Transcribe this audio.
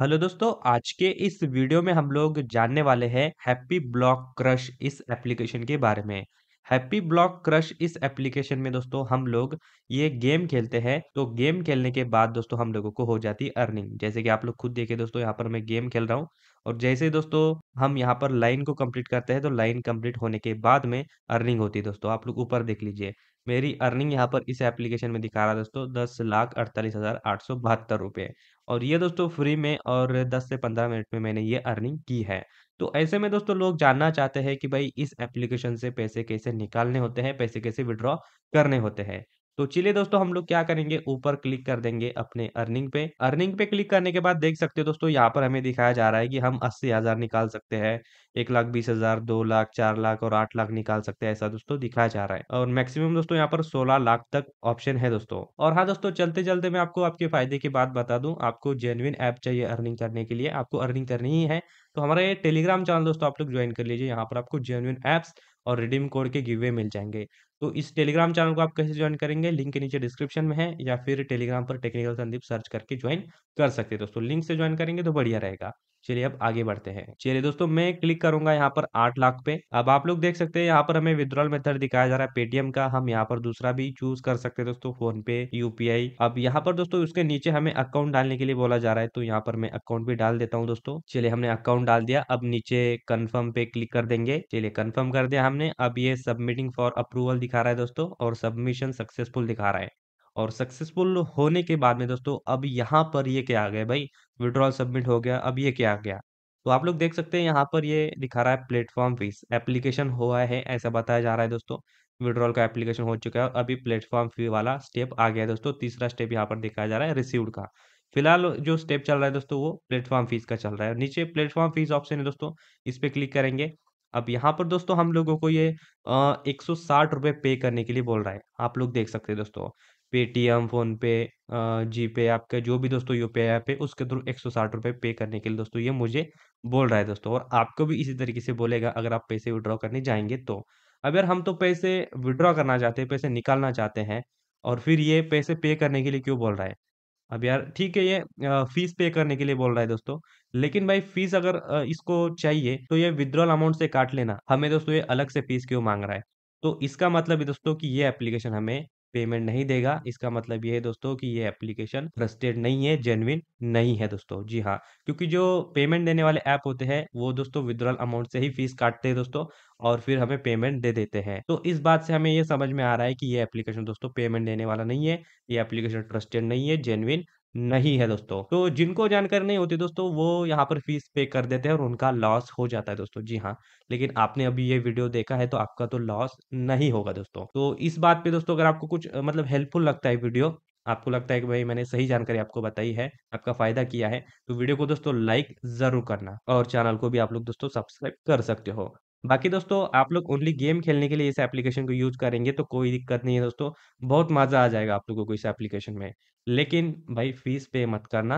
Hello दोस्तों आज के इस वीडियो में हम लोग जानने वाले हैं हैप्पी ब्लॉक क्रश इस एप्लीकेशन के बारे में हैप्पी ब्लॉक क्रश इस एप्लीकेशन में दोस्तों हम लोग ये गेम खेलते हैं तो गेम खेलने के बाद दोस्तों हम लोगों को हो जाती है अर्निंग जैसे कि आप लोग खुद देखे दोस्तों यहाँ पर मैं गेम खेल रहा हूँ और जैसे ही दोस्तों हम यहाँ पर लाइन को कंप्लीट करते हैं तो लाइन कंप्लीट होने के बाद में अर्निंग होती है दोस्तों आप लोग ऊपर देख लीजिए मेरी अर्निंग यहाँ पर इस एप्लीकेशन में दिखा रहा है दोस्तों दस लाख अड़तालीस हज़ार आठ सौ बहत्तर रुपये और ये दोस्तों फ्री में और दस से पंद्रह मिनट में मैंने ये अर्निंग की है तो ऐसे में दोस्तों लोग जानना चाहते हैं कि भाई इस एप्लीकेशन से पैसे कैसे निकालने होते हैं पैसे कैसे विड्रॉ करने होते हैं तो चलिए दोस्तों हम लोग क्या करेंगे ऊपर क्लिक कर देंगे अपने अर्निंग पे अर्निंग पे क्लिक करने के बाद देख सकते हो दोस्तों यहाँ पर हमें दिखाया जा रहा है कि हम अस्सी हजार निकाल सकते हैं एक लाख बीस हजार दो लाख चार लाख और आठ लाख निकाल सकते हैं ऐसा दोस्तों दिखाया जा रहा है और मैक्सिमम दोस्तों यहाँ पर सोलह लाख तक ऑप्शन है दोस्तों और हाँ दोस्तों चलते चलते मैं आपको आपके फायदे की बात बता दू आपको जेनुइन ऐप चाहिए अर्निंग करने के लिए आपको अर्निंग करनी ही है तो हमारा ये टेलीग्राम चैनल दोस्तों आप लोग ज्वाइन कर लीजिए यहाँ पर आपको जेन्यून ऐप्स और रिडीम कोड के गिवे मिल जाएंगे तो इस टेलीग्राम चैनल को आप कैसे ज्वाइन करेंगे लिंक के नीचे डिस्क्रिप्शन में है या फिर टेलीग्राम पर टेक्निकल संदीप सर्च करके ज्वाइन कर सकते हैं दोस्तों लिंक से ज्वाइन करेंगे तो बढ़िया रहेगा चलिए अब आगे बढ़ते हैं चलिए दोस्तों मैं क्लिक करूंगा यहाँ पर आठ लाख पे अब आप लोग देख सकते हैं यहाँ पर हमें विद्रॉल मेथड दिखाया जा रहा है पेटीएम का हम यहाँ पर दूसरा भी चूज कर सकते हैं दोस्तों फोन पे यूपीआई अब यहाँ पर दोस्तों उसके नीचे हमें अकाउंट डालने के लिए बोला जा रहा है तो यहाँ पर मैं अकाउंट भी डाल देता हूँ दोस्तों चलिए हमने अकाउंट डाल दिया अब नीचे कन्फर्म पे क्लिक कर देंगे चलिए कन्फर्म कर दिया हमने अब ये सबमिटिंग फॉर अप्रूवल दिखा रहा है दोस्तों और सबमिशन सक्सेसफुल दिखा रहा है और सक्सेसफुल होने के बाद में दोस्तों अब यहाँ पर ये क्या आ गया भाई विड्रॉल सबमिट हो गया अब ये क्या आ गया तो आप लोग देख सकते हैं यहाँ पर ये दिखा रहा है प्लेटफॉर्म फीस एप्लीकेशन हुआ है ऐसा बताया जा रहा है दोस्तों विड्रॉल का एप्लीकेशन हो चुका है अभी प्लेटफॉर्म फी वाला स्टेप आ गया है दोस्तों तीसरा स्टेप यहाँ पर दिखाया जा रहा है रिसीव्ड का फिलहाल जो स्टेप चल रहा है दोस्तों वो प्लेटफॉर्म फीस का चल रहा है नीचे प्लेटफॉर्म फीस ऑप्शन है दोस्तों इस पर क्लिक करेंगे अब यहाँ पर दोस्तों हम लोगों को ये एक सौ साठ रुपये पे करने के लिए बोल रहा है आप लोग देख सकते हैं दोस्तों पेटीएम फ़ोनपे जीपे आपका जो भी दोस्तों यू पी ऐप है उसके थ्रू एक सौ साठ रुपये पे करने के लिए दोस्तों ये मुझे बोल रहा है दोस्तों और आपको भी इसी तरीके से बोलेगा अगर आप पैसे विड्रॉ करने जाएंगे तो अब यार हम तो पैसे विड्रॉ करना चाहते हैं पैसे निकालना चाहते हैं और फिर ये पैसे पे करने के लिए क्यों बोल रहा है अब यार ठीक है ये फीस पे करने के लिए बोल रहा है दोस्तों लेकिन भाई फीस अगर इसको चाहिए तो ये विद्रॉल अमाउंट से काट लेना हमें दोस्तों ये अलग से फीस क्यों मांग रहा है तो इसका मतलब है दोस्तों कि ये एप्लीकेशन हमें पेमेंट नहीं देगा इसका मतलब ये है दोस्तों कि ये एप्लीकेशन ट्रस्टेड नहीं है जेनविन नहीं है दोस्तों जी हाँ क्योंकि जो पेमेंट देने वाले ऐप होते हैं वो दोस्तों विद्रॉल अमाउंट से ही फीस काटते हैं दोस्तों और फिर हमें पेमेंट दे देते हैं तो इस बात से हमें ये समझ में आ रहा है कि ये एप्लीकेशन दोस्तों पेमेंट देने वाला नहीं है ये एप्लीकेशन ट्रस्टेड नहीं है जेनविन नहीं है दोस्तों। तो जिनको जानकारी नहीं होती दोस्तों वो यहाँ पर फ़ीस पे कर देते हैं और उनका लॉस हो जाता है दोस्तों, जी हाँ। लेकिन आपने अभी ये वीडियो देखा है तो आपका तो लॉस नहीं होगा दोस्तों। तो इस बात पे दोस्तों अगर आपको कुछ मतलब हेल्पफुल लगता है वीडियो, आपको लगता है कि भाई मैंने सही जानकारी आपको बताई है, आपका फ़ायदा किया है, तो वीडियो को दोस्तों लाइक ज़रूर करना और चैनल को भी आप लोग दोस्तों सब्सक्राइब कर सकते हो। बाकी दोस्तों आप लोग ओनली गेम खेलने के लिए इस एप्लीकेशन को यूज़ करेंगे तो कोई दिक्कत नहीं है दोस्तों, बहुत मज़ा आ जाएगा आप लोगों को इस एप्लीकेशन में। लेकिन भाई फ़ीस पे मत करना।